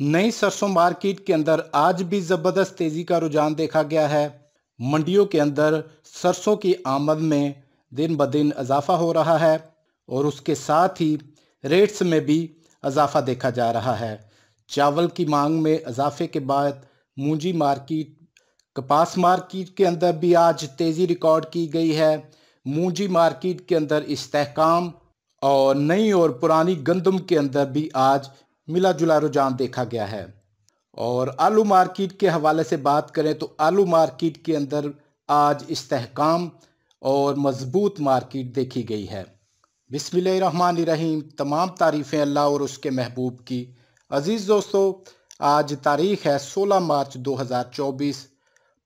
नई सरसों मार्केट के अंदर आज भी ज़बरदस्त तेज़ी का रुझान देखा गया है मंडियों के अंदर सरसों की आमद में दिन ब दिन इजाफा हो रहा है और उसके साथ ही रेट्स में भी इजाफा देखा जा रहा है चावल की मांग में इजाफे के बाद मूंजी मार्केट कपास मार्केट के अंदर भी आज तेज़ी रिकॉर्ड की गई है मूंजी मार्केट के अंदर इस्तेकाम और नई और पुरानी गंदम के अंदर भी आज मिला जुला रुझान देखा गया है और आलू मार्केट के हवाले से बात करें तो आलू मार्केट के अंदर आज इस्तेकाम और मजबूत मार्केट देखी गई है रहमान रहीम तमाम तारीफ़ें अल्लाह और उसके महबूब की अज़ीज़ दोस्तों आज तारीख़ है 16 मार्च 2024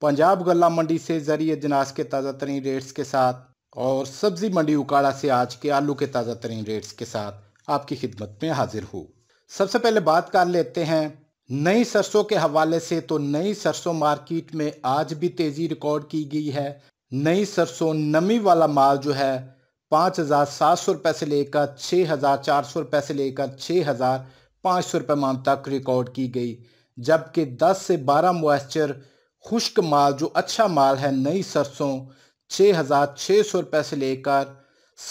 पंजाब गला मंडी से ज़रिए जनाज के ताज़ा तरीन रेट्स के साथ और सब्ज़ी मंडी उकाड़ा से आज के आलू के ताज़ा तरीन रेट्स के साथ आपकी खिदमत में हाजिर हूँ सबसे पहले बात कर लेते हैं नई सरसों के हवाले से तो नई सरसों मार्केट में आज भी तेज़ी रिकॉर्ड की गई है नई सरसों नमी वाला माल जो है पाँच हज़ार सात सौ रुपये से लेकर छः हज़ार चार सौ रुपये से लेकर छः हज़ार पाँच सौ रुपये माम तक रिकॉर्ड की गई जबकि दस से बारह मॉइस्चर खुश्क माल जो अच्छा माल है नई सरसों छः हज़ार छः सौ रुपये से लेकर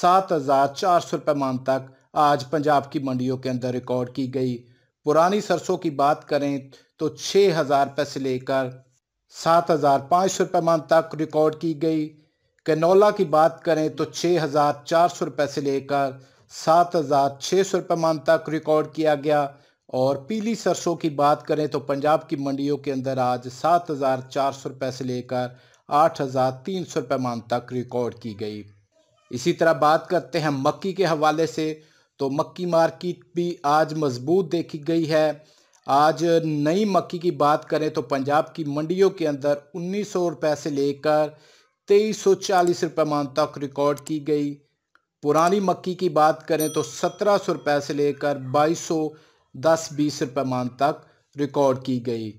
सात हज़ार चार सौ रुपये माम तक आज पंजाब की मंडियों के अंदर रिकॉर्ड की गई पुरानी सरसों की बात करें तो छः हज़ार रुपये से लेकर सात हज़ार पाँच सौ रुपये मान तक रिकॉर्ड की गई कैनोला की बात करें तो छः हज़ार चार सौ रुपये से लेकर सात हज़ार छः सौ रुपये मान तक रिकॉर्ड किया गया और पीली सरसों की बात करें तो पंजाब की मंडियों के अंदर आज सात हज़ार चार सौ रुपये से लेकर आठ हज़ार तीन सौ रुपये मान तक रिकॉर्ड की गई इसी तरह बात करते हैं मक्की के हवाले से तो मक्की मार्केट भी आज मजबूत देखी गई है आज नई मक्की की बात करें तो पंजाब की मंडियों के अंदर उन्नीस सौ रुपये से लेकर तेईस सौ चालीस रुपये मान तक रिकॉर्ड की गई पुरानी मक्की की बात करें तो सत्रह सौ रुपये से लेकर बाईस सौ दस बीस रुपये मान तक रिकॉर्ड की गई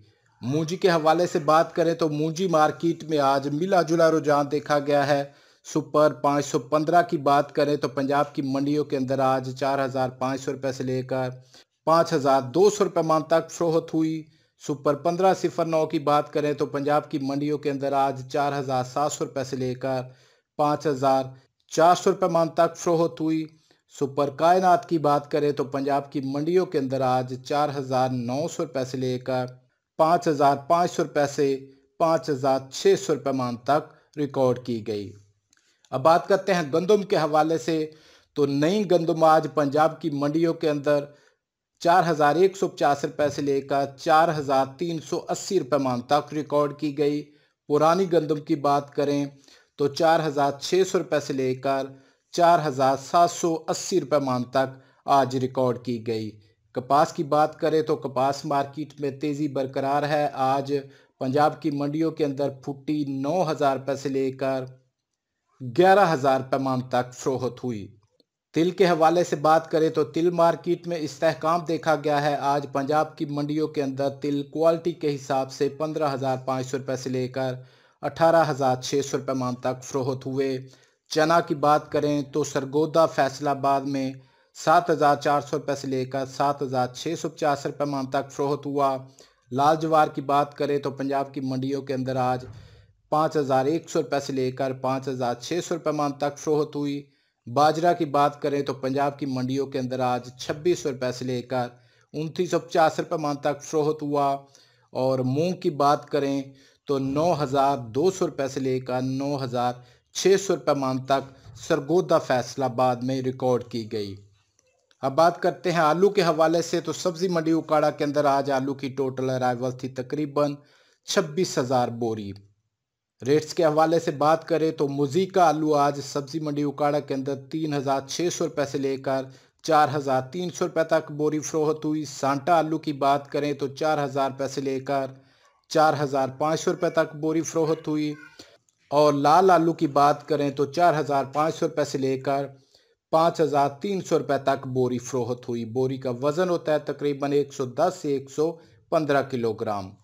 मूंजी के हवाले से बात करें तो मूंजी मार्केट में आज मिला जुला रुझान देखा गया है सुपर 515 की बात करें तो पंजाब की मंडियों के अंदर आज चार हज़ार पाँच सौ से लेकर पाँच हज़ार दो सौ रुपये मान तक शोहत हुई सुपर पंद्रह सिफर नौ की बात करें तो पंजाब की मंडियों के अंदर आज चार हज़ार सात सौ से लेकर पाँच हज़ार चार सौ रुपये मान तक शोहत हुई सुपर कायनात की बात करें तो पंजाब की मंडियों के अंदर आज चार हज़ार नौ सौ से लेकर पाँच हज़ार पाँच सौ रुपये से पाँच हज़ार छः सौ रुपये मान तक रिकॉर्ड की गई अब बात करते हैं गंदम के हवाले से तो नई गंदम आज पंजाब की मंडियों के अंदर चार हज़ार एक सौ पचास रुपये से लेकर चार हज़ार तीन सौ अस्सी रुपये मान तक रिकॉर्ड की गई पुरानी गंदम की बात करें तो चार हज़ार छः सौ रुपये से लेकर चार हज़ार सात सौ अस्सी रुपये मान तक आज रिकॉर्ड की गई कपास की बात करें तो कपास मार्केट में तेज़ी बरकरार है आज पंजाब की मंडियों के अंदर फुट्टी नौ हज़ार रुपए से लेकर ग्यारह हजार पैमान तक फरोहत हुई तिल के हवाले से बात करें तो तिल मार्केट में इस्तेकाम देखा गया है आज पंजाब की मंडियों के अंदर तिल क्वालिटी के हिसाब से पंद्रह हज़ार पाँच सौ रुपये से लेकर अठारह हज़ार छः सौ रुपये माम तक फरोहत हुए चना की बात करें तो सरगोदा फैसलाबाद में सात हज़ार चार सौ रुपये से लेकर सात हज़ार छः सौ पचास रुपये माम तक फरोहत हुआ लाल जवार की बात करें तो पंजाब की मंडियों के अंदर आज पाँच हज़ार एक सौ रुपये से लेकर पाँच हज़ार छः सौ रुपये मान तक फ़रोहत हुई बाजरा की बात करें तो पंजाब की मंडियों के अंदर आज छब्बीस सौ रुपये से लेकर उनतीस सौ पचास रुपये मान तक फ़रोहत हुआ और मूंग की बात करें तो नौ हज़ार दो सौ रुपये से लेकर नौ हज़ार छः सौ रुपये मान तक सरगोदा फैसलाबाद में रिकॉर्ड की गई अब बात करते हैं आलू के हवाले से तो सब्ज़ी मंडी उकाड़ा के अंदर आज आलू की टोटल अराइवल थी तकरीबन छब्बीस हज़ार बोरी रेट्स के हवाले से बात करें तो मुजी का आलू आज सब्ज़ी मंडी उकाड़ा के अंदर तीन हज़ार छः सौ रुपये से लेकर चार हज़ार तीन सौ रुपये तक बोरी फरोहत हुई सांटा आलू की बात करें तो चार हज़ार रुपये से लेकर चार हज़ार पाँच सौ रुपये तक बोरी फरोहत हुई और लाल आलू की बात करें तो चार हज़ार पाँच सौ रुपये से लेकर पाँच हज़ार तीन सौ रुपये तक बोरी फरोहत हुई बोरी का वज़न होता है तकरीबन एक सौ दस से एक सौ पंद्रह किलोग्राम